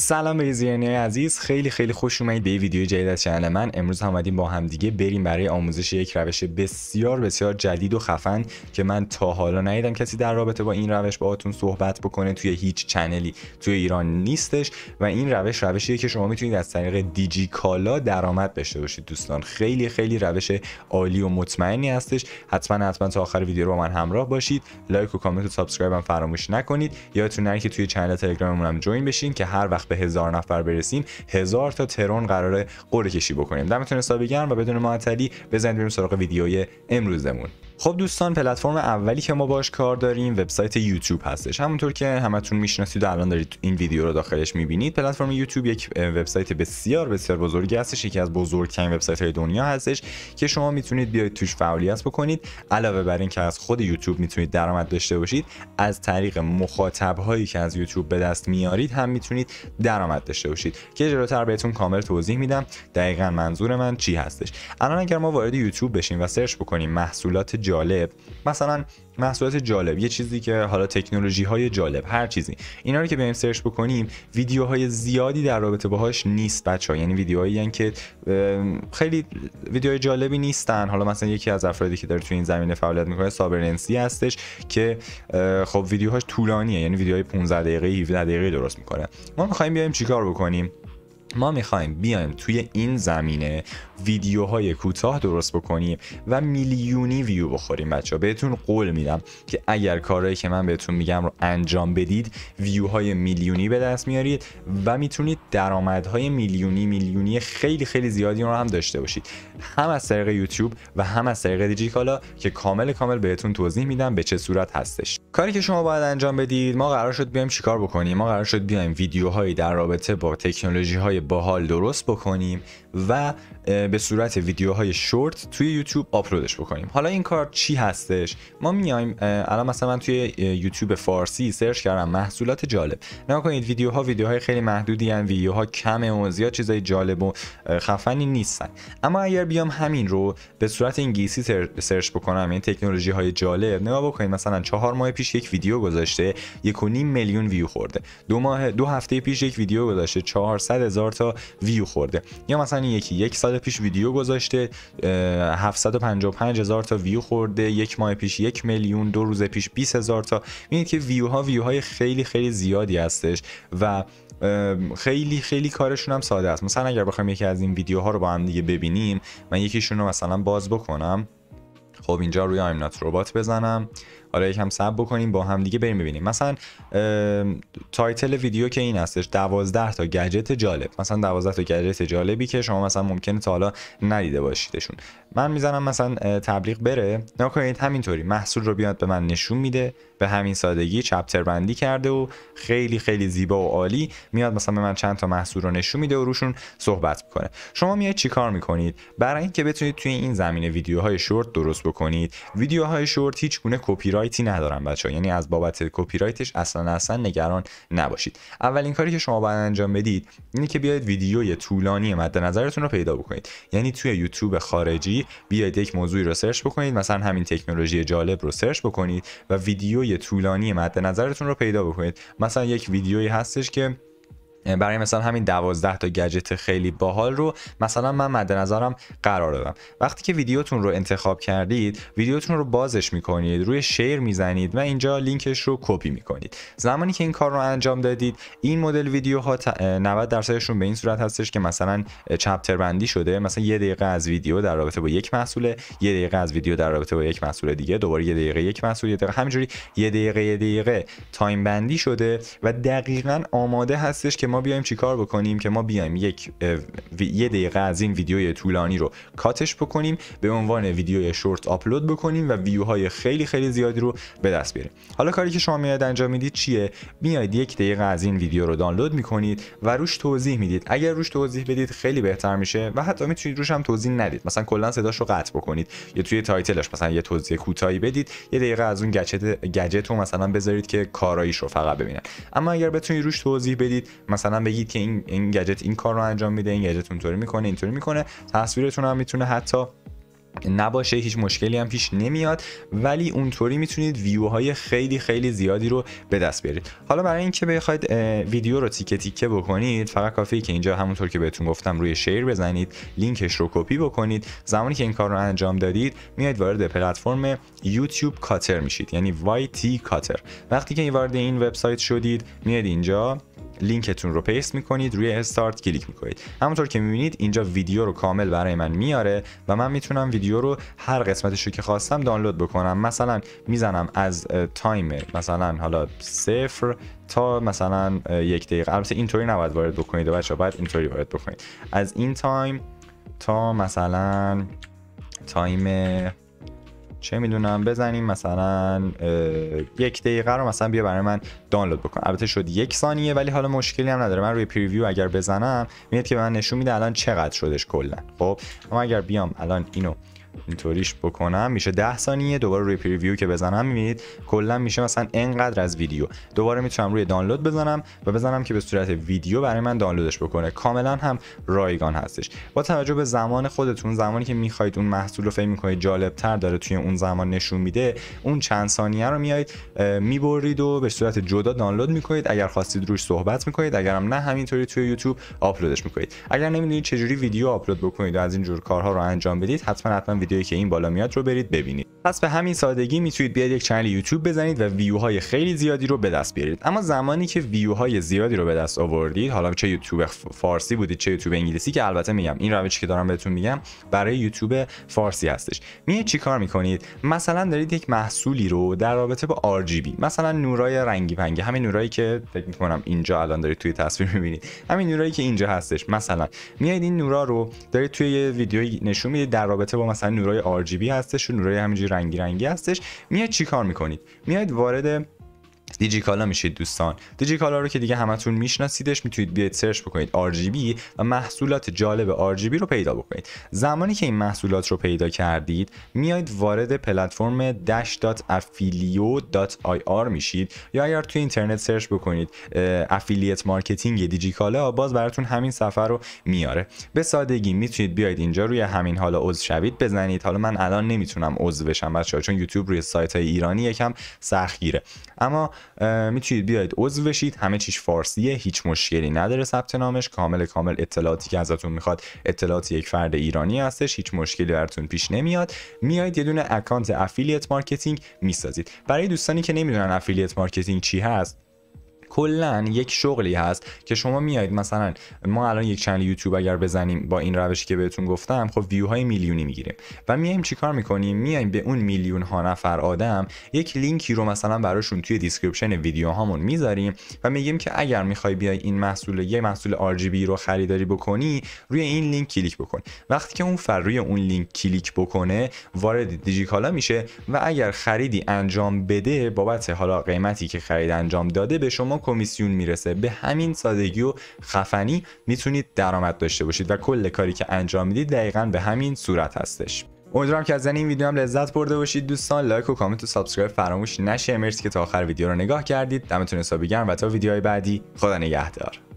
سلام به های عزیز خیلی خیلی خوش اومدید به ویدیو جدید از چنل من امروز هم با همدیگه بریم برای آموزش یک روش بسیار بسیار جدید و خفن که من تا حالا ندیدم کسی در رابطه با این روش باهاتون صحبت بکنه توی هیچ چنلی توی ایران نیستش و این روش روشیه که شما میتونید از طریق دیجی کالا درآمد داشته باشید دوستان خیلی خیلی روش عالی و مطمئنی هستش حتما حتما تا آخر ویدیو با من همراه باشید لایک و کامنت و سابسکرایب هم فراموش نکنید یادتون نره که توی چنل تلگراممون هم جوین بشین که هر وقت به هزار نفر برسیم هزار تا ترون قراره قرعه کشی بکنیم دمتون حسابی گرم و بدون معطلی بزنید بریم سراغ ویدیوی امروزمون خب دوستان پلتفرم اولی که ما باش کار داریم وبسایت یوتیوب هستش همونطور که همتون میشناسید و الان دارید این ویدیو رو داخلش میبینید پلتفرم یوتیوب یک وبسایت بسیار بسیار بزرگی هستش یکی از بزرگترین وبسایت های دنیا هستش که شما میتونید بیاید توش فعالیت بکنید علاوه بر این که از خود یوتیوب میتونید درآمد داشته باشید از طریق مخاطب هایی که از یوتیوب به دست میارید هم میتونید درآمد داشته باشید که جلوتر بهتون کامل توضیح میدم دقیقا منظور من چی هستش الان اگر ما وارد یوتیوب بشیم و سرچ بکنیم محصولات جالب مثلا محصولات جالب یه چیزی که حالا تکنولوژی های جالب هر چیزی اینا رو که بیایم سرچ بکنیم ویدیوهای زیادی در رابطه باهاش نیست بچه یعنی ویدیوهایی یعنی که خیلی ویدیوهای جالبی نیستن حالا مثلا یکی از افرادی که داره توی این زمینه فعالیت میکنه سابرنسی هستش که خب ویدیوهاش طولانیه یعنی ویدیوهای 15 دقیقه 17 دقیقه درست میکنه ما میخوایم بیایم چیکار بکنیم ما میخوایم بیایم توی این زمینه ویدیوهای کوتاه درست بکنیم و میلیونی ویو بخوریم بچه بهتون قول میدم که اگر کارهایی که من بهتون میگم رو انجام بدید ویوهای میلیونی به دست میارید و میتونید درآمدهای میلیونی میلیونی خیلی خیلی زیادی رو هم داشته باشید هم از طریق یوتیوب و هم از طریق دیجیکالا که کامل کامل بهتون توضیح میدم به چه صورت هستش کاری که شما باید انجام بدید ما قرار شد بیایم چیکار بکنیم ما قرار شد بیایم ویدیوهایی در رابطه با تکنولوژی های باحال درست بکنیم و به صورت ویدیوهای شورت توی یوتیوب آپلودش بکنیم حالا این کار چی هستش ما میایم الان مثلا من توی یوتیوب فارسی سرچ کردم محصولات جالب نگاه کنید ویدیوها ویدیوهای خیلی محدودی ان ویدیوها کمه و زیاد چیزای جالب و خفنی نیستن اما اگر بیام همین رو به صورت انگلیسی سرچ بکنم این یعنی تکنولوژی های جالب نگاه بکنید مثلا چهار ماه پیش یک ویدیو گذاشته یک میلیون ویو خورده دو ماه دو هفته پیش یک ویدیو گذاشته 400 هزار تا ویو خورده یا مثلا یکی یک سال پیش ویدیو گذاشته 755 هزار تا ویو خورده یک ماه پیش یک میلیون دو روز پیش 20 هزار تا میبینید که ویو های خیلی خیلی زیادی هستش و خیلی خیلی کارشون هم ساده است مثلا اگر بخوایم یکی از این ویدیوها رو با هم دیگه ببینیم من یکیشون رو مثلا باز بکنم خب اینجا روی آیم ربات بزنم حالا آره، یکم صبر بکنیم با هم دیگه بریم ببینیم مثلا تایتل ویدیو که این هستش 12 تا گجت جالب مثلا 12 تا گجت جالبی که شما مثلا ممکنه تا حالا ندیده باشیدشون من میزنم مثلا تبلیغ بره نکنید همینطوری محصول رو بیاد به من نشون میده به همین سادگی چپتر بندی کرده و خیلی خیلی زیبا و عالی میاد مثلا به من چند تا محصول رو نشون میده و روشون صحبت میکنه شما میاد چیکار میکنید برای اینکه بتونید توی این زمینه ویدیوهای شورت درست بکنید ویدیوهای شورت هیچ گونه کپی رایتی ندارن بچه ها. یعنی از بابت کپی اصلا اصلا نگران نباشید اولین کاری که شما باید انجام بدید اینه که بیاید ویدیوی طولانی مد نظرتون رو پیدا بکنید یعنی توی یوتیوب خارجی بیاید یک موضوعی رو سرچ بکنید مثلا همین تکنولوژی جالب رو سرچ بکنید و ویدیوی طولانی مد نظرتون رو پیدا بکنید مثلا یک ویدیویی هستش که یعنی برای مثلا همین 12 تا گجت خیلی باحال رو مثلا من مد نظرم قرار دادم وقتی که ویدیوتون رو انتخاب کردید ویدیوتون رو بازش میکنید روی شیر میزنید و اینجا لینکش رو کپی میکنید زمانی که این کار رو انجام دادید این مدل ویدیوها 90 درصدشون به این صورت هستش که مثلا چپتر بندی شده مثلا یه دقیقه از ویدیو در رابطه با یک محصول یه دقیقه از ویدیو در رابطه با یک محصول دیگه دوباره یه دقیقه یک محصول دیگه دقیقه همینجوری یه دقیقه یه دقیقه تایم بندی شده و دقیقا آماده هستش که ما بیایم چیکار بکنیم که ما بیایم یک یه دقیقه از این ویدیوی طولانی رو کاتش بکنیم به عنوان ویدیوی شورت آپلود بکنیم و ویو های خیلی خیلی زیادی رو به دست بیاریم حالا کاری که شما میاد انجام میدید چیه میاید یک دقیقه از این ویدیو رو دانلود میکنید و روش توضیح میدید اگر روش توضیح بدید خیلی بهتر میشه و حتی میتونید روش هم توضیح ندید مثلا کلا صداشو رو قطع بکنید یا توی تایتلش مثلا یه توضیح کوتاهی بدید یه دقیقه از اون گجت گجت رو مثلا بذارید که کاراییش رو فقط ببینن اما اگر بتونید روش توضیح بدید مثلا بگید که این این گجت این کار رو انجام میده این گجت اونطوری میکنه اینطوری میکنه تصویرتون هم میتونه حتی نباشه هیچ مشکلی هم پیش نمیاد ولی اونطوری میتونید ویوهای خیلی خیلی زیادی رو به دست بیارید حالا برای اینکه بخواید ویدیو رو تیکه تیکه بکنید فقط کافیه که اینجا همونطور که بهتون گفتم روی شیر بزنید لینکش رو کپی بکنید زمانی که این کار رو انجام دادید میاید وارد پلتفرم یوتیوب کاتر میشید یعنی YT کاتر وقتی که وارد این وبسایت شدید میاد اینجا لینکتون رو پیست میکنید روی استارت کلیک میکنید همونطور که میبینید اینجا ویدیو رو کامل برای من میاره و من میتونم ویدیو رو هر قسمتش رو که خواستم دانلود بکنم مثلا میزنم از تایم مثلا حالا صفر تا مثلا یک دقیقه البته اینطوری نباید وارد بکنید و بچه باید اینطوری وارد بکنید از این تایم تا مثلا تایم چه میدونم بزنیم مثلا یک دقیقه رو مثلا بیا برای من دانلود بکن البته شد یک ثانیه ولی حالا مشکلی هم نداره من روی پریویو اگر بزنم میاد که به من نشون میده الان چقدر شدش کلا خب اما اگر بیام الان اینو اینطوریش بکنم میشه 10 ثانیه دوباره روی پریویو که بزنم میبینید کلا میشه مثلا انقدر از ویدیو دوباره میتونم روی دانلود بزنم و بزنم که به صورت ویدیو برای من دانلودش بکنه کاملا هم رایگان هستش با توجه به زمان خودتون زمانی که میخواید اون محصول رو فکر میکنید جالب تر داره توی اون زمان نشون میده اون چند ثانیه رو میایید میبرید و به صورت جدا دانلود میکنید اگر خواستید روش صحبت میکنید اگرم هم نه همینطوری توی یوتیوب آپلودش میکنید اگر نمیدونید چجوری ویدیو آپلود بکنید و از این جور کارها رو انجام بدید حتما حتما ویدیویی که این بالا میاد رو برید ببینید پس به همین سادگی میتونید بیاید یک چنل یوتیوب بزنید و ویوهای خیلی زیادی رو به دست بیارید اما زمانی که ویوهای زیادی رو به دست آوردید حالا چه یوتیوب فارسی بودید چه یوتیوب انگلیسی که البته میگم این روشی که دارم بهتون میگم برای یوتیوب فارسی هستش چی کار میکنید مثلا دارید یک محصولی رو در رابطه با RGB مثلا نورای رنگی پنگی همین نورایی که فکر میکنم اینجا الان دارید توی تصویر میبینید همین نورایی که اینجا هستش مثلا میایید این نورا رو دارید توی یه ویدیو نشون میدید در رابطه با مثلا نورای RGB هستش و نورای همینجوری رنگی رنگی هستش میاد چیکار میکنید میاد وارد دیجیکالا میشید دوستان دیجیکالا رو که دیگه همتون میشناسیدش میتونید بیاید سرچ بکنید RGB و محصولات جالب RGB رو پیدا بکنید زمانی که این محصولات رو پیدا کردید میایید وارد پلتفرم dash.affilio.ir میشید یا اگر تو اینترنت سرچ بکنید افیلیت مارکتینگ دیجیکالا باز براتون همین سفر رو میاره به سادگی میتونید بیاید اینجا روی همین حالا عضو شوید بزنید حالا من الان نمیتونم عضو بشم بچه‌ها چون یوتیوب روی سایت های ایرانی یکم سختگیره اما میتونید بیاید عضو بشید همه چیش فارسیه هیچ مشکلی نداره ثبت نامش کامل کامل اطلاعاتی که ازتون میخواد اطلاعات یک فرد ایرانی هستش هیچ مشکلی براتون پیش نمیاد میایید یه دونه اکانت افیلیت مارکتینگ میسازید برای دوستانی که نمیدونن افیلیت مارکتینگ چی هست کلا یک شغلی هست که شما میایید مثلا ما الان یک چنل یوتیوب اگر بزنیم با این روشی که بهتون گفتم خب ویو های میلیونی میگیریم و میایم چیکار میکنیم میایم به اون میلیون ها نفر آدم یک لینکی رو مثلا براشون توی دیسکریپشن ویدیو هامون میذاریم و میگیم که اگر میخوای بیای این محصول یه محصول RGB رو خریداری بکنی روی این لینک کلیک بکن وقتی که اون فر روی اون لینک کلیک بکنه وارد دیجیکالا میشه و اگر خریدی انجام بده بابت حالا قیمتی که خرید انجام داده به شما کمیسیون میرسه به همین سادگی و خفنی میتونید درآمد داشته باشید و کل کاری که انجام میدید دقیقا به همین صورت هستش امیدوارم که از یعنی این ویدیو هم لذت برده باشید دوستان لایک و کامنت و سابسکرایب فراموش نشه مرسی که تا آخر ویدیو رو نگاه کردید دمتون حسابی گرم و تا ویدیوهای بعدی خدا نگهدار